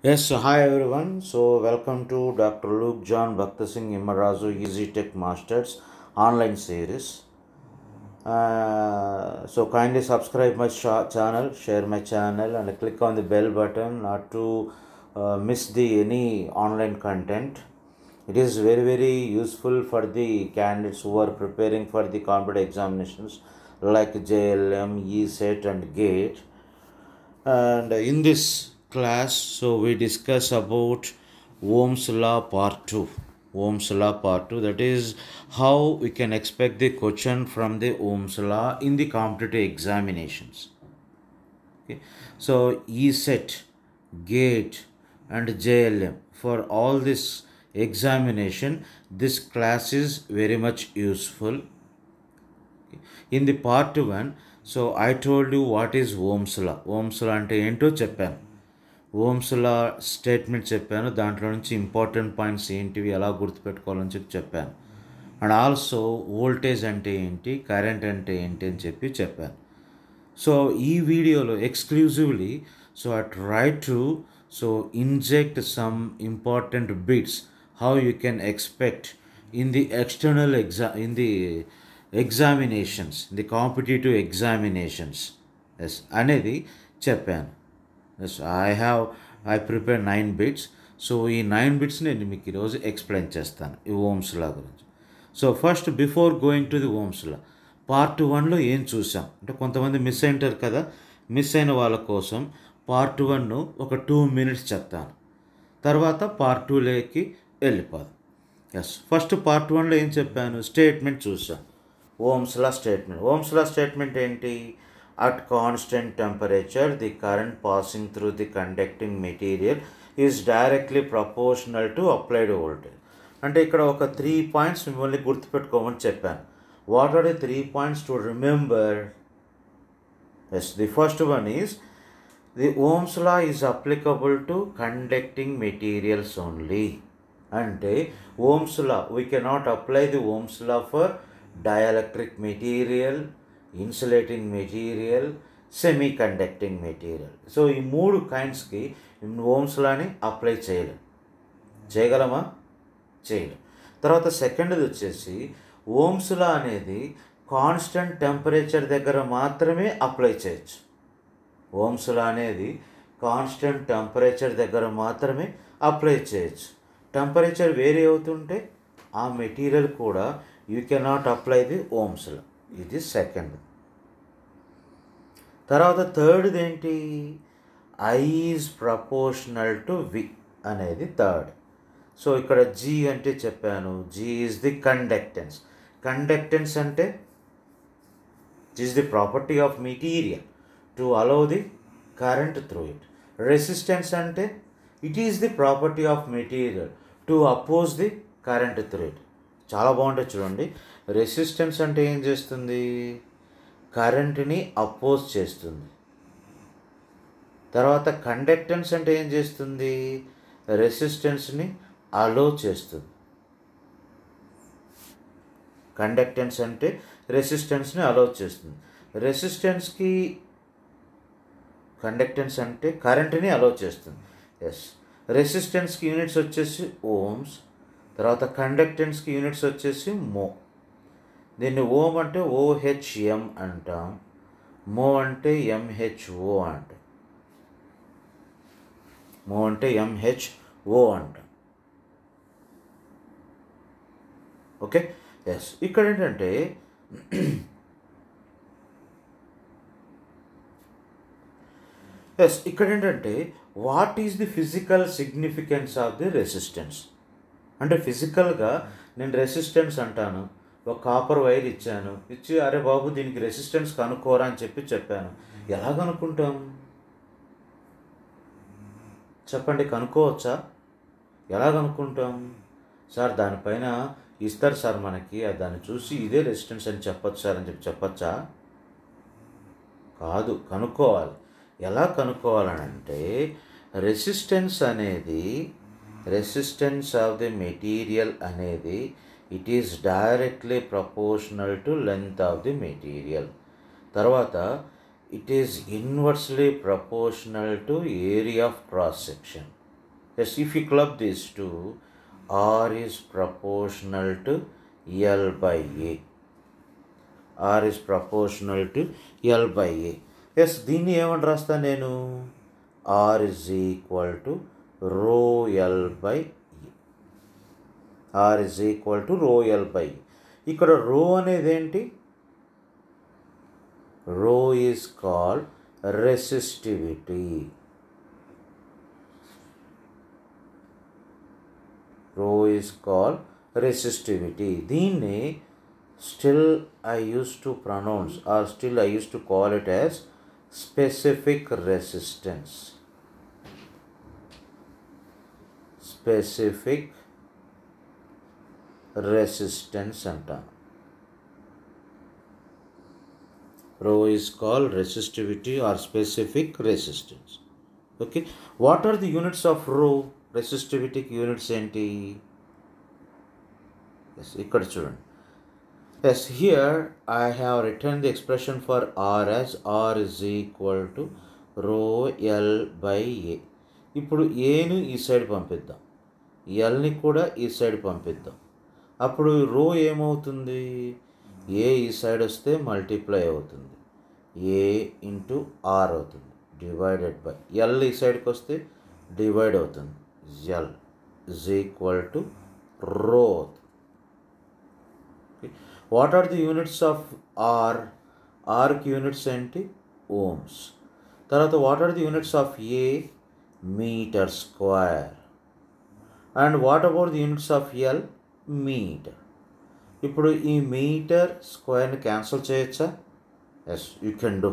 Yes, so hi everyone. So welcome to Dr. Luke John Bhaktasingh Imarazu Easy Tech Masters online series. Uh, so kindly subscribe my channel, share my channel and click on the bell button not to uh, miss the any online content. It is very very useful for the candidates who are preparing for the competitive examinations like JLM, ESET and GATE. And in this class so we discuss about Ohm's law part 2 Ohm's law part 2 that is how we can expect the question from the Ohm's law in the competitive examinations okay so ESET GATE and JLM for all this examination this class is very much useful in the part 1 so i told you what is ohms law ohms law ante ఏంటో చెప్పాను Ohm's law statement చెప్పాను దాంట్లో నుంచి important points ఏంటివి ఎలా గుర్తుపెట్టుకోవాలని చెప్పి చెప్పాను and also voltage అంటే ఏంటి కరెంట్ అంటే ఏంటి అని చెప్పి చెప్పాను సో ఈ వీడియోలో exclusively so I try to so inject some important bits how you can expect in the external exam in the examinations the competitive examinations yes అనేది చెప్పాను yes I have I prepare nine bits so ఈ nine bits నేను మీకు ఈరోజు explain చేస్తాను ఈ law గురించి so first before going to the law part వన్లో ఏం చూసాం అంటే కొంతమంది మిస్ అయింటారు కదా మిస్ అయిన వాళ్ళ కోసం పార్ట్ వన్ను ఒక టూ మినిట్స్ చెప్తాను తర్వాత పార్ట్ టూలోకి వెళ్ళిపోదు ఎస్ ఫస్ట్ పార్ట్ వన్లో ఏం చెప్పాను స్టేట్మెంట్ చూసాం ఓమ్స్లా స్టేట్మెంట్ ఓమ్స్లా స్టేట్మెంట్ ఏంటి At constant temperature, the current passing through the conducting material is directly proportional to applied voltage అంటే ఇక్కడ ఒక త్రీ పాయింట్స్ మిమ్మల్ని గుర్తుపెట్టుకోమని చెప్పాను what are the three points to remember yes the first one is the Ohm's law is applicable to conducting materials only అంటే Ohm's law we cannot apply the Ohm's law for dielectric material insulating material semiconducting material so ఈ మూడు కైండ్స్కి ఓమ్స్లాని apply చేయలేం చేయగలమా చేయలేం తర్వాత సెకండ్ది వచ్చేసి Ohm's law అనేది కాన్స్టెంట్ టెంపరేచర్ దగ్గర మాత్రమే అప్లై చేయొచ్చు ఓమ్స్లా అనేది కాన్స్టెంట్ టెంపరేచర్ దగ్గర మాత్రమే అప్లై చేయొచ్చు టెంపరేచర్ వేరే అవుతుంటే ఆ మెటీరియల్ కూడా you cannot apply the Ohm's law ఇది సెకండ్ తర్వాత థర్డ్ది ఏంటి I is proportional to V అనేది థర్డ్ సో ఇక్కడ జీ అంటే చెప్పాను G is the conductance conductance అంటే is the property of material to allow the current through it resistance అంటే it is the property of material to oppose the current through it చాలా బాగుంటుంది చూడండి resistance అంటే ఏం చేస్తుంది కరెంటుని అపోజ్ చేస్తుంది తర్వాత కండక్టెన్స్ అంటే ఏం చేస్తుంది రెసిస్టెన్స్ని అలో చేస్తుంది కండక్టెన్స్ అంటే రెసిస్టెన్స్ని అలో చేస్తుంది రెసిస్టెన్స్కి కండక్టెన్స్ అంటే కరెంట్ని అలో చేస్తుంది ఎస్ రెసిస్టెన్స్కి యూనిట్స్ వచ్చేసి ఓమ్స్ తర్వాత కండక్టెన్స్కి యూనిట్స్ వచ్చేసి మో దీన్ని ఓం అంటే ఓహెచ్ఎం అంటాం మో అంటే ఎంహెచ్ఓ అంటాం మో అంటే ఎంహెచ్ఓ అంటాం ఓకే ఎస్ ఇక్కడ ఏంటంటే ఎస్ ఇక్కడ ఏంటంటే what is the physical significance of the resistance అంటే ఫిజికల్గా నేను రెసిస్టెన్స్ అంటాను ఒక కాపర్ వైర్ ఇచ్చాను ఇచ్చి అరే బాబు దీనికి రెసిస్టెన్స్ కనుక్కోరా అని చెప్పి చెప్పాను ఎలా కనుక్కుంటాం చెప్పండి కనుక్కోవచ్చా ఎలా కనుక్కుంటాం సార్ దానిపైన ఇస్తారు సార్ మనకి దాన్ని చూసి ఇదే రెసిస్టెన్స్ అని చెప్పచ్చు సార్ అని చెప్పి చెప్పచ్చా కాదు కనుక్కోవాలి ఎలా కనుక్కోవాలంటే రెసిస్టెన్స్ అనేది రెసిస్టెన్స్ ఆఫ్ ది మెటీరియల్ అనేది it is directly proportional to length of the material తర్వాత it is inversely proportional to area of cross section yes if you club these two R is proportional to L by A R is proportional to L by A yes దీన్ని ఏమని రాస్తాను నేను R is equal to rho L by R is equal to rho L by ఇక్కడ rho అనేది ఏంటి rho is called resistivity rho is called resistivity దీన్ని still I use to pronounce or still I use to call it as specific resistance specific resistance అంటాం rho is call resistivity or specific resistance okay what are the units of rho రెసిస్టివిటీకి units ఏంటి yes ఇక్కడ చూడండి yes here I have return the expression for R yes R is equal to rho L by A ఇప్పుడు ఏను ఈ side పంపిద్దాం ఎల్ని కూడా ఈ సైడ్ పంపిద్దాం అప్పుడు రో ఏమవుతుంది ఏ ఈ సైడ్ వస్తే మల్టిప్లై అవుతుంది ఏ ఇంటూ ఆర్ అవుతుంది డివైడెడ్ బై ఎల్ ఈ సైడ్కి వస్తే డివైడ్ అవుతుంది L is equal to rho అవుతుంది what are the units of R ఆర్కి యూనిట్స్ ఏంటి ఓమ్స్ తర్వాత what are the units of A meter square and what about the units of L meter ఇప్పుడు ఈ మీటర్ స్క్వేర్ని cancel చేయొచ్చా yes you can do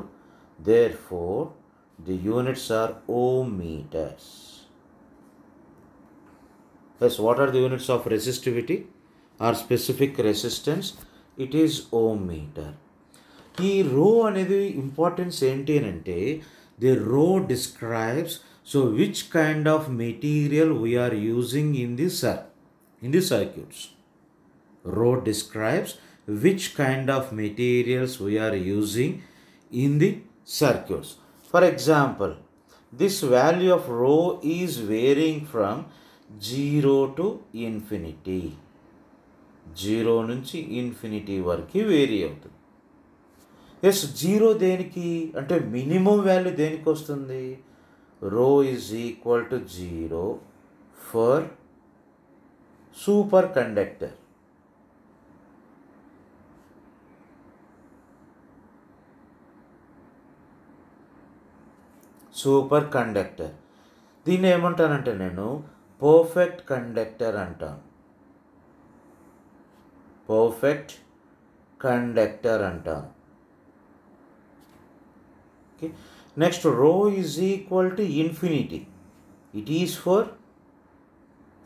therefore the units are ohm meters yes what are the units of resistivity or specific resistance it is ohm meter ఈ rho అనేది importance ఏంటి అని అంటే the రో describes so which kind of material we are using in the sir In the circuits, Rho describes which kind of materials we are using in the circuits. For example, this value of rho is varying from 0 to infinity. 0 నుంచి infinity వరకు vary అవుతుంది yes 0 దేనికి అంటే minimum value దేనికి వస్తుంది rho is equal to zero for superconductor superconductor దీన్ని ఏమంటానంటే నేను పర్ఫెక్ట్ కండక్టర్ అంటాను పర్ఫెక్ట్ కండక్టర్ అంటాను next rho is equal to infinity it is for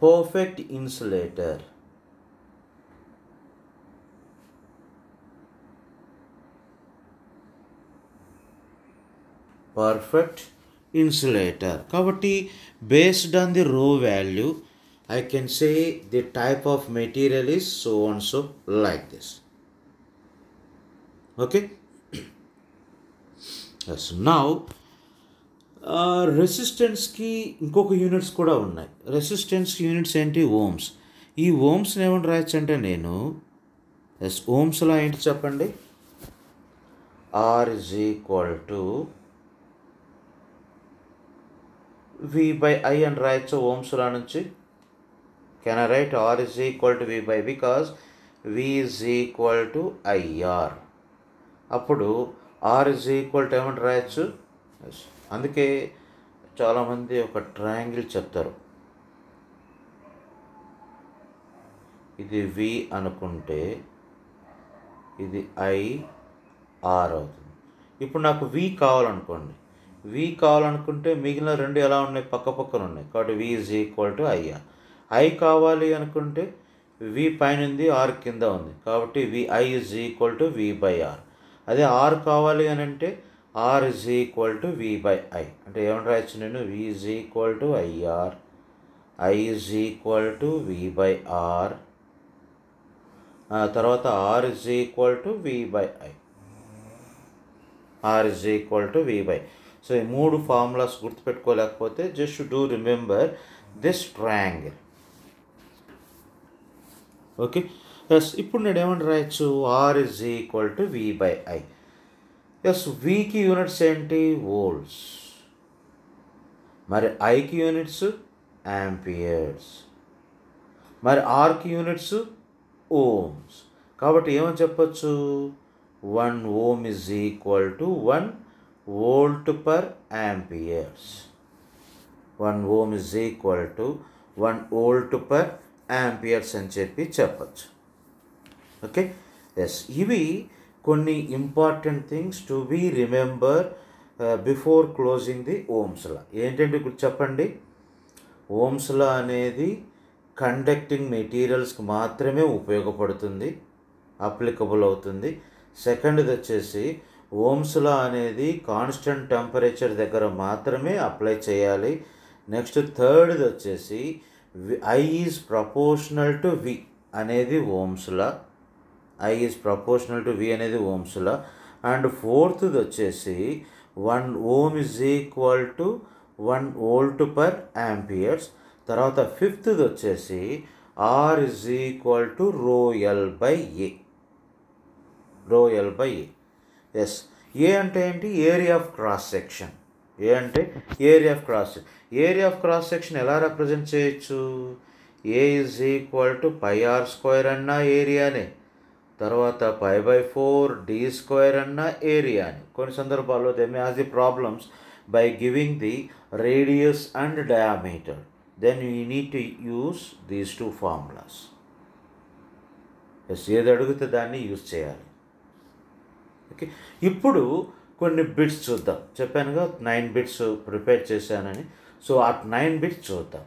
perfect insulator perfect insulator kavati based on the row value i can say the type of material is so and so like this okay yes now రెసిస్టెన్స్కి ఇంకొక units కూడా ఉన్నాయి resistance units ఏంటి Ohm's ఈ ఓమ్స్ని ఏమని రాయొచ్చు అంటే నేను ఎస్ ఓమ్స్లో ఏంటి చెప్పండి R is equal to V by I అని రాయొచ్చు ఓమ్స్లో నుంచి can I write R is equal to V by because V is equal to IR అప్పుడు ఆర్ ఇజ్ ఈక్వల్ టు ఏమంటారు రాయొచ్చు ఎస్ అందుకే చాలామంది ఒక ట్రయాంగిల్ చెప్తారు ఇది వి అనుకుంటే ఇది ఐ ఆర్ అవుతుంది ఇప్పుడు నాకు వి కావాలనుకోండి వి కావాలనుకుంటే మిగిలిన రెండు ఎలా ఉన్నాయి పక్క పక్కన ఉన్నాయి కాబట్టి V is equal to IR I కావాలి అనుకుంటే వి పైన ఉంది ఆర్ కింద ఉంది కాబట్టి V I is equal to V by R అదే ఆర్ కావాలి అని అంటే R is equal to V by I అంటే ఏమని రాయొచ్చు నేను V is equal to IR I is equal to V by R తర్వాత R is equal to V by I R is equal to V by so ఈ మూడు formulas గుర్తుపెట్టుకోలేకపోతే just do remember this triangle okay yes ఇప్పుడు నేను ఏమని రాయొచ్చు R is equal to V by I yes వీకి units ఏంటి volts మరి ఐకి యూనిట్స్ యాంపియర్స్ మరి ఆర్కి యూనిట్స్ ఓమ్స్ కాబట్టి ఏమని చెప్పచ్చు one ohm is equal to one volt per amperes one ohm is equal to one volt per amperes అని చెప్పి చెప్పచ్చు ఓకే ఎస్ ఇవి కొన్ని important things to be remember before closing the Ohm's law ఏంటంటే ఇప్పుడు చెప్పండి ఓమ్స్లా అనేది కండక్టింగ్ మెటీరియల్స్కి మాత్రమే ఉపయోగపడుతుంది అప్లికబుల్ అవుతుంది సెకండ్ది వచ్చేసి ఓమ్స్లా అనేది కాన్స్టెంట్ టెంపరేచర్ దగ్గర మాత్రమే అప్లై చేయాలి నెక్స్ట్ థర్డ్ది వచ్చేసి I is proportional to V అనేది Ohm's law I is proportional to V అనేది ఓమ్స్లో అండ్ ఫోర్త్ది వచ్చేసి one ohm is equal to one volt per amperes తర్వాత ఫిఫ్త్ది వచ్చేసి R is equal to rho L by A rho L by A yes A అంటే ఏంటి area of cross section A అంటే area of cross area of cross section ఎలా represent చేయొచ్చు A is equal to pi R square అన్న ఏరియానే తర్వాత five by four D square అన్న ఏరియాని కొన్ని సందర్భాల్లో then may has the problems by giving the radius and diameter then you need to use these two formulas yes ఏది అడిగితే దాన్ని యూజ్ చేయాలి ఓకే ఇప్పుడు కొన్ని బిట్స్ చూద్దాం చెప్పానుగా నైన్ బిట్స్ ప్రిపేర్ చేశానని సో ఆ నైన్ బిట్స్ చూద్దాం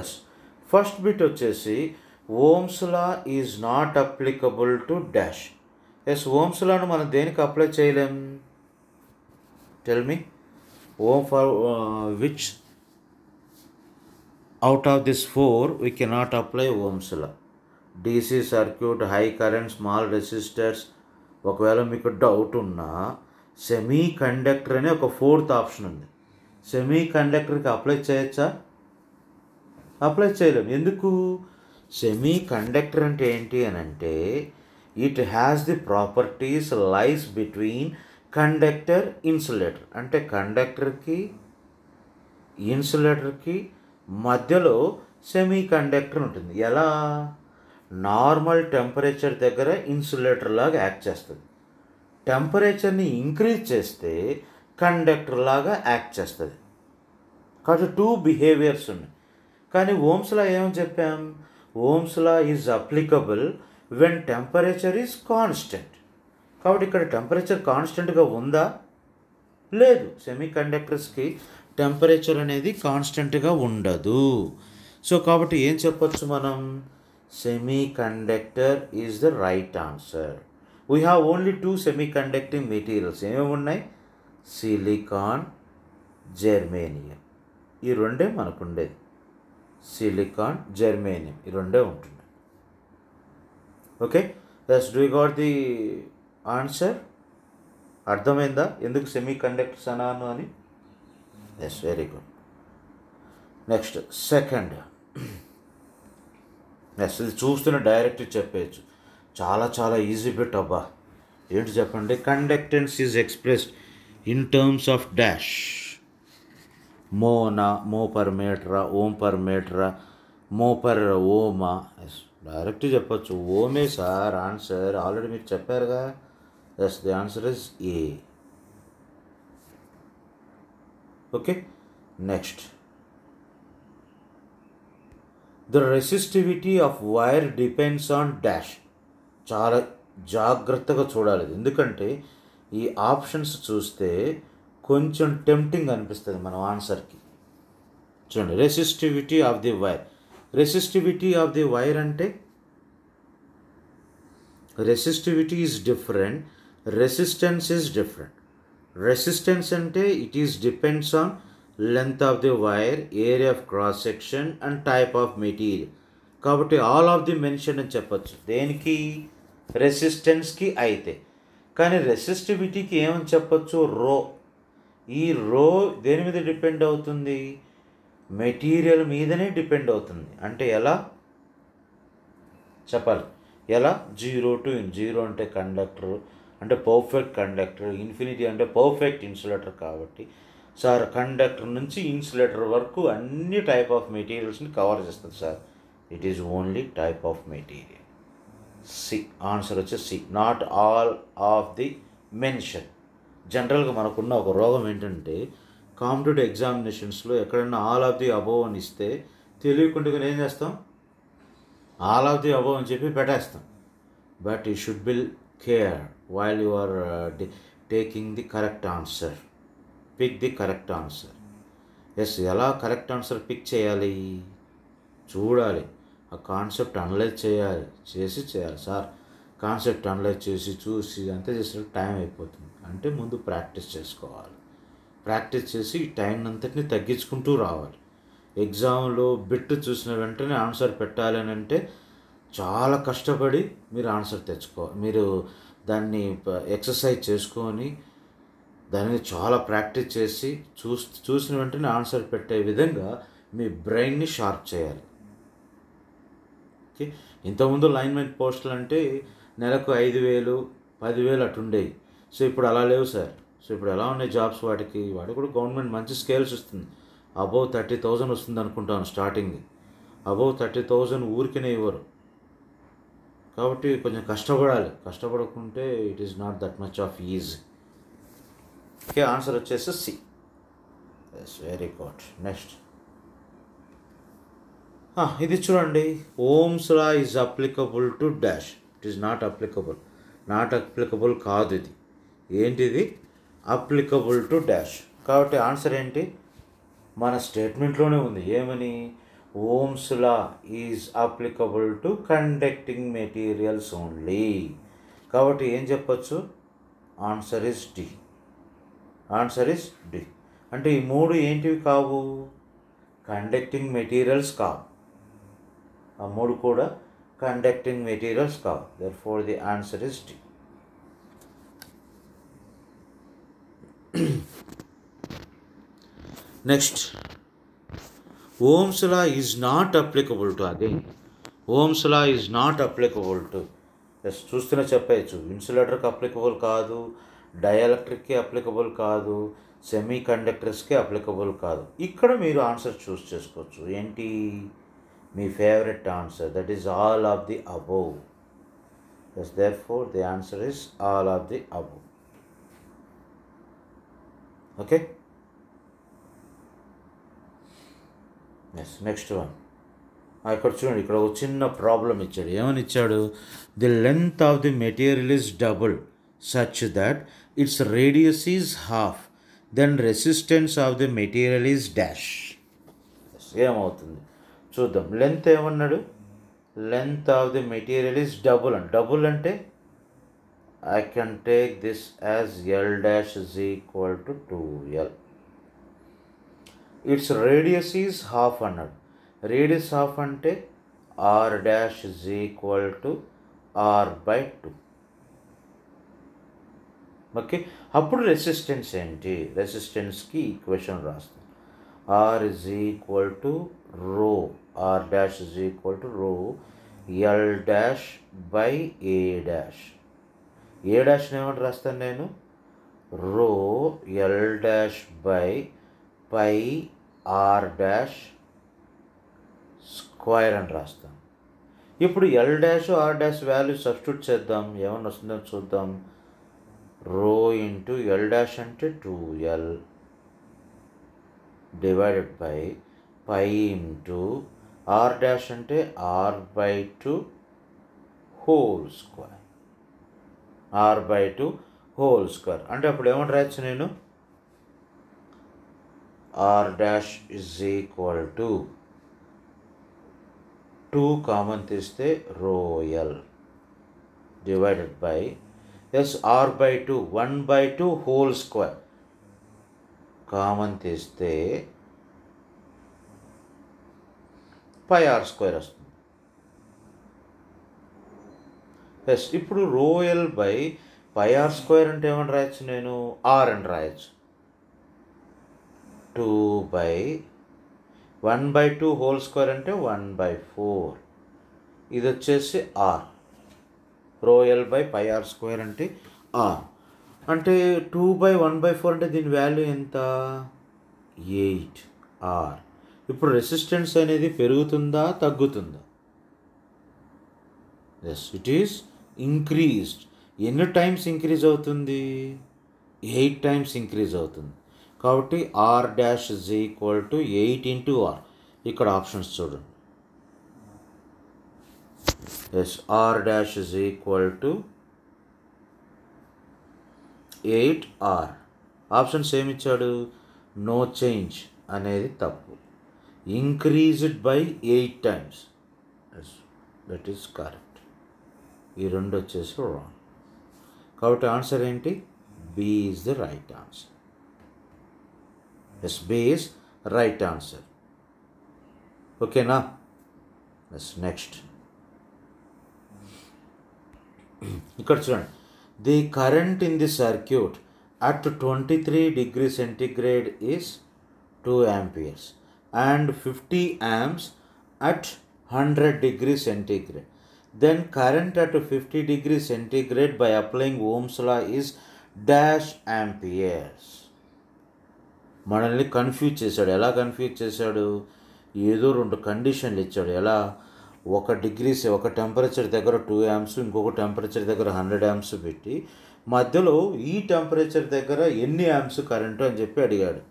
ఎస్ ఫస్ట్ బిట్ వచ్చేసి Ohm's law is not applicable to dash yes ఓమ్స్లాను మనం దేనికి అప్లై చేయలేం tell me ohm for which out of this four we not apply Ohm's law DC circuit high current small resistors ఒకవేళ మీకు doubt ఉన్నా semiconductor అనే ఒక ఫోర్త్ ఆప్షన్ ఉంది సెమీ కండక్టర్కి అప్లై చేయొచ్చా అప్లై చేయలేము ఎందుకు సెమీ కండక్టర్ అంటే ఏంటి అని అంటే it has the properties lies between conductor insulator అంటే కండక్టర్కి ఇన్సులేటర్కి మధ్యలో సెమీ కండక్టర్ ఉంటుంది ఎలా నార్మల్ టెంపరేచర్ దగ్గర ఇన్సులేటర్ లాగా యాక్ట్ చేస్తుంది టెంపరేచర్ని ఇంక్రీజ్ చేస్తే కండక్టర్ లాగా యాక్ట్ చేస్తుంది కాబట్టి టూ బిహేవియర్స్ ఉన్నాయి కానీ ఓమ్స్లా ఏం చెప్పాం Ohm's law is applicable when temperature is constant కాబట్టి ఇక్కడ టెంపరేచర్ కాన్స్టెంట్గా ఉందా లేదు సెమీ కండక్టర్స్కి టెంపరేచర్ అనేది కాన్స్టెంట్గా ఉండదు సో కాబట్టి ఏం చెప్పచ్చు మనం semiconductor is the right answer we have only two semiconducting materials ఏమేమి ఉన్నాయి సిలికాన్ జెర్మేనియం ఈ రెండే మనకుండేది సిలికాన్ జర్మేనియం ఈ రెండే ఉంటుంది okay thus do got the answer అర్థమైందా ఎందుకు సెమీ కండక్టర్స్ అన్నాను అని yes very good next second yes ఇది చూస్తున్న డైరెక్ట్ చెప్పేయచ్చు చాలా చాలా ఈజీ బిట్ అబ్బా ఏంటి చెప్పండి conductance is expressed in terms of dash mho per metre ohm per mho per ohm direct చెప్పచ్చు ఓమే సార్ ఆన్సర్ ఆల్రెడీ మీరు చెప్పారుగా yes the answer is A okay next the resistivity of wire depends on dash చాలా జాగ్రత్తగా చూడాలి ఎందుకంటే ఈ options చూస్తే కొంచెం టెంప్టింగ్ అనిపిస్తుంది మనం ఆన్సర్కి చూడండి resistivity of the wire resistivity of the wire అంటే resistivity is different resistance is different resistance అంటే it is depends on length of the wire area of cross section and type of material కాబట్టి all of the mention అని చెప్పచ్చు దేనికి రెసిస్టెన్స్కి అయితే కానీ రెసిస్టివిటీకి ఏమని చెప్పచ్చు రో ఈ రో దేని మీద డిపెండ్ అవుతుంది మెటీరియల్ మీదనే డిపెండ్ అవుతుంది అంటే ఎలా చెప్పాలి ఎలా జీరో టు జీరో అంటే కండక్టర్ అంటే పర్ఫెక్ట్ కండక్టర్ ఇన్ఫినిటీ అంటే పర్ఫెక్ట్ ఇన్సులేటర్ కాబట్టి సార్ కండక్టర్ నుంచి ఇన్సులేటర్ వరకు అన్ని టైప్ ఆఫ్ మెటీరియల్స్ని కవర్ చేస్తుంది sir it is only type of material C answer వచ్చే C not all of the mention జనరల్గా మనకున్న ఒక రోగం ఏంటంటే కాంపిటేటివ్ ఎగ్జామినేషన్స్లో ఎక్కడన్నా ఆల్ ఆఫ్ ది అబోవ్ అని ఇస్తే తెలియకుండా ఏం చేస్తాం ఆల్ ఆఫ్ ది అబోవ్ అని చెప్పి పెట్టేస్తాం but you should bill care while you are taking the correct answer pick the correct answer yes ఎలా కరెక్ట్ ఆన్సర్ పిక్ చేయాలి చూడాలి ఆ కాన్సెప్ట్ అనలైజ్ చేయాలి చేసి చేయాలి సార్ కాన్సెప్ట్ అనలైజ్ చేసి చూసి అంతా చేసినట్టు టైం అయిపోతుంది అంటే ముందు ప్రాక్టీస్ చేసుకోవాలి ప్రాక్టీస్ చేసి ఈ టైం అంతటిని తగ్గించుకుంటూ రావాలి ఎగ్జామ్లో బిట్ చూసిన వెంటనే ఆన్సర్ పెట్టాలి అని అంటే చాలా కష్టపడి మీరు ఆన్సర్ తెచ్చుకో మీరు దాన్ని ఎక్సర్సైజ్ చేసుకొని దాన్ని చాలా ప్రాక్టీస్ చేసి చూసి చూసిన వెంటనే ఆన్సర్ పెట్టే విధంగా మీ బ్రెయిన్ని షార్ప్ చేయాలి ఓకే ఇంతకుముందు లైన్మెంట్ పోస్టులు అంటే నెలకు ఐదు వేలు పదివేలు అటుండేవి సో ఇప్పుడు అలా లేవు సార్ సో ఇప్పుడు ఎలా ఉన్నాయి జాబ్స్ వాటికి వాటికి కూడా గవర్నమెంట్ మంచి స్కేల్స్ వస్తుంది అబౌవ్ థర్టీ థౌజండ్ వస్తుంది అనుకుంటాను స్టార్టింగ్ అబౌవ్ థర్టీ థౌజండ్ ఊరికనే ఇవ్వరు కాబట్టి కొంచెం కష్టపడాలి కష్టపడకుంటే it is not that much of easy okay answer వచ్చేసి C yes very good next ఇది చూడండి Ohm's law is applicable to dash it is not applicable not applicable కాదు ఇది ఏంటిది అప్లికబుల్ టు డాష్ కాబట్టి ఆన్సర్ ఏంటి మన స్టేట్మెంట్లోనే ఉంది ఏమని Ohm's law is applicable to conducting materials only కాబట్టి ఏం చెప్పచ్చు answer is D answer is D అంటే ఈ మూడు ఏంటివి కావు కండక్టింగ్ మెటీరియల్స్ కావు ఆ మూడు కూడా కండక్టింగ్ మెటీరియల్స్ కావు therefore the answer is D next Ohm's law is not applicable to again Ohm's law is not applicable to yes చూస్తూనే చెప్పచ్చు ఇన్సులేటర్కి అప్లికబుల్ కాదు డైఎలక్ట్రిక్కి అప్లికబుల్ కాదు సెమీ కండక్టర్స్కి అప్లికబుల్ కాదు ఇక్కడ మీరు ఆన్సర్ చూస్ చేసుకోవచ్చు ఏంటి మీ favourite answer that is all of the above yes therefore the answer is all of the above okay yes next one ఇక్కడ చూడండి ఇక్కడ ఒక చిన్న ప్రాబ్లం ఇచ్చాడు ఏమని ఇచ్చాడు the length of the material is double such that its radius is half then resistance of the material is dash ఏమవుతుంది చూద్దాం లెంత్ ఏమన్నాడు length of the material is double and double అంటే I can take this as L dash is equal to 2L. Its radius is half 100. Radius half ante R dash is equal to R by 2. Okay అప్పుడు resistance ఏంటి రెసిస్టెన్స్కి equation రాస్తాం R is equal to rho R dash is equal to rho L dash by A dash A డాష్ని ఏమంటారు రాస్తాను నేను rho L dash by pi R dash square అని రాస్తాం ఇప్పుడు L dash R dash value substitute చేద్దాం ఏమన్నా వస్తుందో చూద్దాం రో ఇంటూ ఎల్ డాష్ అంటే two L divided by pi into R dash అంటే R by two whole square R by two whole square అంటే అప్పుడు ఏమంటారు రాయొచ్చు నేను R dash is equal to two common తీస్తే rho L divided by yes R by two one by two whole square common తీస్తే pi R square వస్తుంది yes ఇప్పుడు rho L by pi R R square అంటే ఏమని రాయొచ్చు నేను ఆర్ అని రాయొచ్చు two by one by two whole square అంటే వన్ బై ఫోర్ ఇది వచ్చేసి R rho L by pi R square అంటే ఆర్ అంటే two by one by four అంటే దీని వాల్యూ ఎంత ఎయిట్ ఆర్ ఇప్పుడు రెసిస్టెన్స్ అనేది పెరుగుతుందా తగ్గుతుందా ఎస్ ఇట్ ఈస్ ఇంక్రీజ్డ్ ఎన్ని టైమ్స్ ఇంక్రీజ్ అవుతుంది ఎయిట్ టైమ్స్ ఇంక్రీజ్ అవుతుంది కాబట్టి R dash is equal to eight into R ఇక్కడ ఆప్షన్స్ చూడండి yes R dash is equal to eight R options ఏమిచ్చాడు నో చేంజ్ అనేది తప్పు increased by eight times that is correct ఈ రెండు వచ్చేసి రాంగ్ కాబట్టి ఆన్సర్ ఏంటి B is the right answer yes B is right answer ఓకేనా ఎస్ నెక్స్ట్ ఇక్కడ చూడండి the current in the circuit at twenty three degree centigrade is two amperes and fifty amps at hundred degree centigrade then current at 50 degree centigrade by applying Ohm's law is dash amperes మనల్ని confuse చేశాడు ఎలా confuse చేశాడు ఏదో రెండు కండిషన్లు ఇచ్చాడు ఎలా ఒక డిగ్రీస్ ఒక టెంపరేచర్ దగ్గర టూ యాంప్స్ ఇంకొక టెంపరేచర్ దగ్గర హండ్రెడ్ యాంప్స్ పెట్టి మధ్యలో ఈ టెంపరేచర్ దగ్గర ఎన్ని యాంప్స్ కరెంటు అని చెప్పి అడిగాడు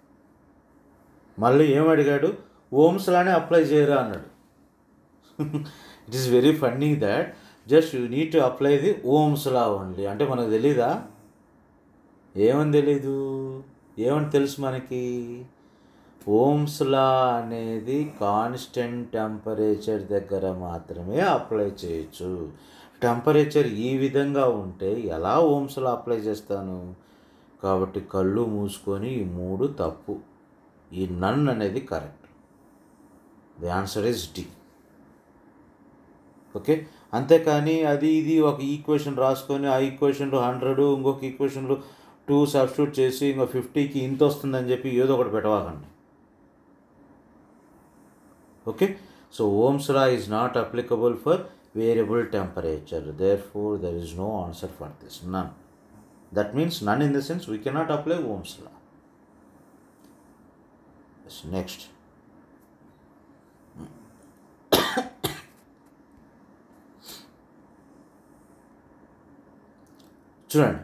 మళ్ళీ ఏం అడిగాడు ఓమ్స్లానే అప్లై చేయరా అన్నాడు it is very funny that just you need to apply the law only అంటే మనకు తెలీదా ఏమని తెలీదు ఏమని తెలుసు మనకి లా అనేది కాన్స్టెంట్ టెంపరేచర్ దగ్గర మాత్రమే అప్లై చేయొచ్చు టెంపరేచర్ ఈ విధంగా ఉంటే ఎలా లా అప్లై చేస్తాను కాబట్టి కళ్ళు మూసుకొని ఈ మూడు తప్పు ఈ నన్ అనేది correct the answer is D okay అంతేకాని అది ఇది ఒక ఈక్వేషన్ రాసుకొని ఆ ఈక్వేషన్లో హండ్రెడ్ ఇంకొక ఈక్వేషన్లో టూ సబ్స్టిట్యూట్ చేసి ఇంకో ఫిఫ్టీకి ఇంత వస్తుందని చెప్పి ఏదో ఒకటి పెట్టవాకండి okay so Ohm's law is not applicable for variable temperature therefore there is no answer for this none that means none in the sense we cannot apply Ohm's law next చూడండి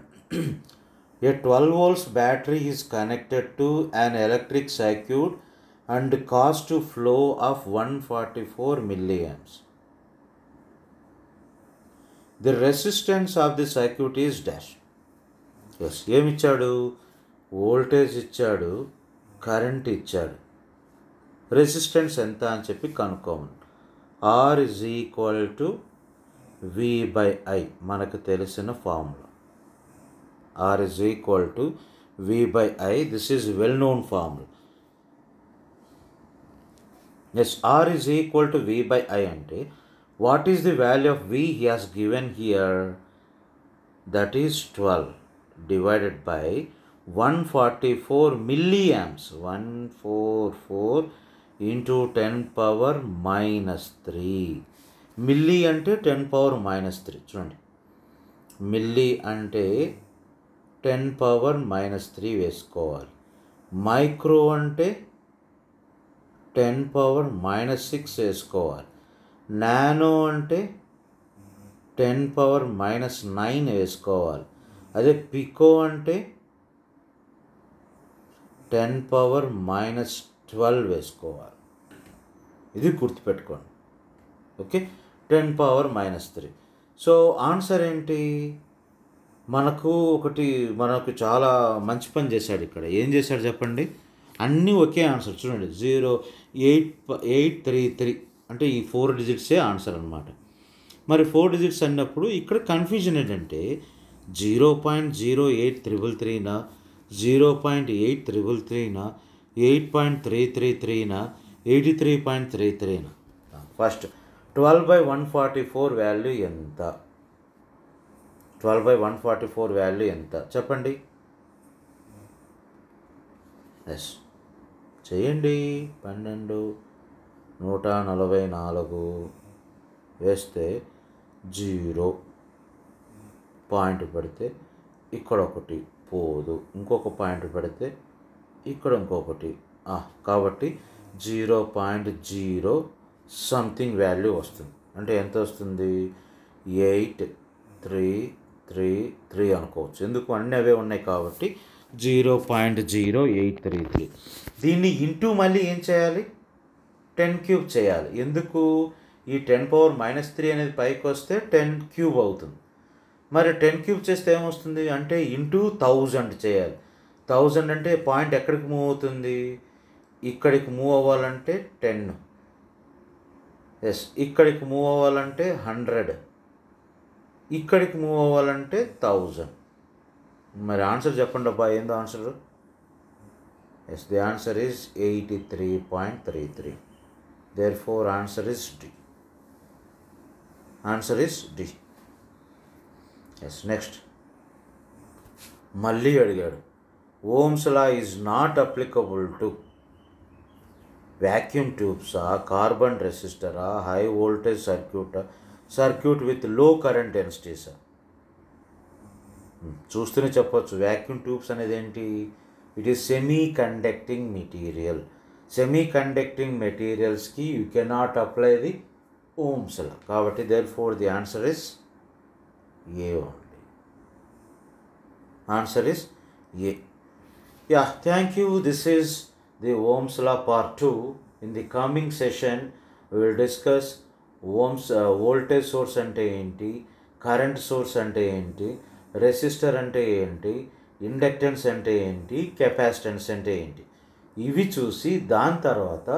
a twelve volts battery is connected to an electric circuit and cast flow of one forty four millions the resistance of the circuit is dash yes ఏమిచ్చాడు voltage ఇచ్చాడు current ఇచ్చాడు resistance ఎంత అని చెప్పి కనుక్కోమను R is equal to V by I మనకు తెలిసిన formula R is equal to V by I. This is well known formula. Yes, R is equal to V by I and A. what is the value of V he has given here? That is 12 divided by 144 milliamps. 144 into 10 power minus 3. Milli and 10 power minus 3. Milli and ten power minus three వేసుకోవాలి micro అంటే ten power minus six వేసుకోవాలి nano అంటే ten power minus nine వేసుకోవాలి అదే pico అంటే ten power minus twelve వేసుకోవాలి ఇది గుర్తుపెట్టుకోండి okay ten power minus three so answer ఏంటి మనకు ఒకటి మనకు చాలా మంచి పని చేశాడు ఇక్కడ ఏం చేశాడు చెప్పండి అన్నీ ఒకే ఆన్సర్ చూడండి zero eight eight three three అంటే ఈ ఫోర్ డిజిట్సే ఆన్సర్ అనమాట మరి ఫోర్ డిజిట్స్ అన్నప్పుడు ఇక్కడ కన్ఫ్యూజన్ ఏంటంటే zero point zero eight triple త్రీనా జీరో పాయింట్ ఎయిట్ త్రిబుల్ త్రీనా ఎయిట్ పాయింట్ త్రీ త్రీ త్రీనా ఎయిటీ త్రీ పాయింట్ త్రీ త్రీనా first twelve by one forty four value ఎంత twelve by one forty four value ఎంత చెప్పండి yes చేయండి పన్నెండు నూట నలభై నాలుగు వేస్తే జీరో పాయింట్ పెడితే ఇక్కడ ఒకటి పోదు ఇంకొక పాయింట్ పెడితే ఇక్కడ ఇంకొకటి కాబట్టి zero point zero something value వస్తుంది అంటే ఎంత వస్తుంది ఎయిట్ త్రీ త్రీ త్రీ అనుకోవచ్చు ఎందుకు అన్నీ అవే ఉన్నాయి కాబట్టి zero point zero eight three three దీన్ని ఇంటూ మళ్ళీ ఏం చేయాలి టెన్ క్యూబ్ చేయాలి ఎందుకు ఈ టెన్ పవర్ మైనస్ త్రీ అనేది పైకి వస్తే టెన్ క్యూబ్ అవుతుంది మరి టెన్ క్యూబ్ చేస్తే ఏమొస్తుంది అంటే ఇంటూ థౌజండ్ చేయాలి థౌజండ్ అంటే పాయింట్ ఎక్కడికి మూవ్ అవుతుంది ఇక్కడికి మూవ్ అవ్వాలంటే టెన్ ఎస్ ఇక్కడికి మూవ్ అవ్వాలంటే హండ్రెడ్ ఇక్కడికి మూవ్ అవ్వాలంటే థౌజండ్ మరి ఆన్సర్ చెప్పండి అబ్బా ఏందో answer yes the answer is eighty three point three three therefore answer is D answer is D yes next మళ్ళీ అడిగాడు Ohm's law is not applicable to vacuum ట్యూబ్సా carbon రెసిస్టరా high voltage సర్క్యూటా circuit with low current densities చూస్తూనే చెప్పొచ్చు vacuum tubes అనేది ఏంటి it is semiconducting material semiconducting మెటీరియల్స్కి you cannot apply the Ohm's law కాబట్టి therefore the answer is A only answer is A yeah thank you this is the Ohm's law part two in the coming session will discuss Ohm's voltage source అంటే ఏంటి current source అంటే ఏంటి resistor అంటే ఏంటి inductance అంటే ఏంటి capacitance అంటే ఏంటి ఇవి చూసి దాని తర్వాత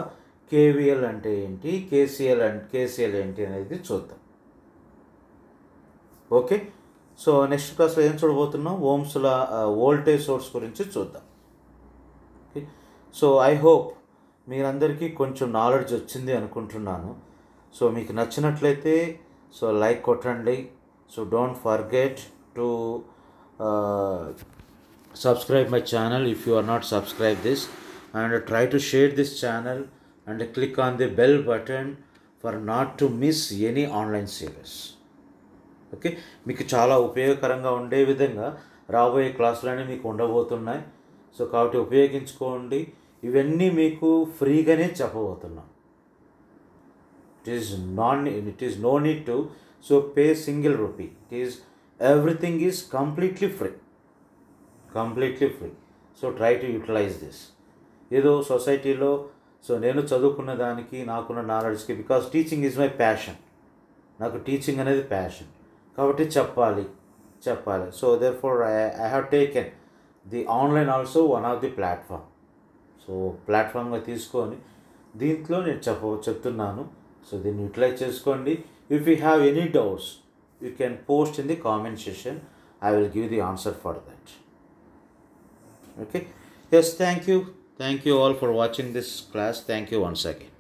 కేవీఎల్ అంటే ఏంటి కేసీఎల్ అంటే కేసీఎల్ ఏంటి అనేది చూద్దాం ఓకే సో నెక్స్ట్ క్లాస్లో ఏం చూడబోతున్నాం ఓమ్స్ల వోల్టేజ్ సోర్స్ గురించి చూద్దాం ఓకే సో ఐ హోప్ మీరందరికీ కొంచెం నాలెడ్జ్ వచ్చింది అనుకుంటున్నాను సో మీకు నచ్చినట్లయితే సో లైక్ కొట్టండి so don't forget to subscribe my channel if you are not subscribe this and try to share this channel and click on the bell button for not to miss any online series okay మీకు చాలా ఉపయోగకరంగా ఉండే విధంగా రాబోయే క్లాసులన్నీ మీకు ఉండబోతున్నాయి so కాబట్టి ఉపయోగించుకోండి ఇవన్నీ మీకు ఫ్రీగానే చెప్పబోతున్నాం is non it is no need to so pay single rupee it is everything is completely free completely free so try to utilize this ఏదో సొసైటీలో సో నేను చదువుకున్న దానికి నాకున్న నాలెడ్జ్కి because teaching is my passion నాకు టీచింగ్ అనేది passion కాబట్టి చెప్పాలి చెప్పాలి so therefore I I have taken the online also one of the platform so ప్లాట్ఫామ్గా తీసుకొని దీంట్లో నేను చెప్ప చెప్తున్నాను సో దీన్ని యూటిలైజ్ చేసుకోండి if you have any doubts you can post in the comment session I will give the answer for that okay yes thank you thank you all for watching this class thank you once again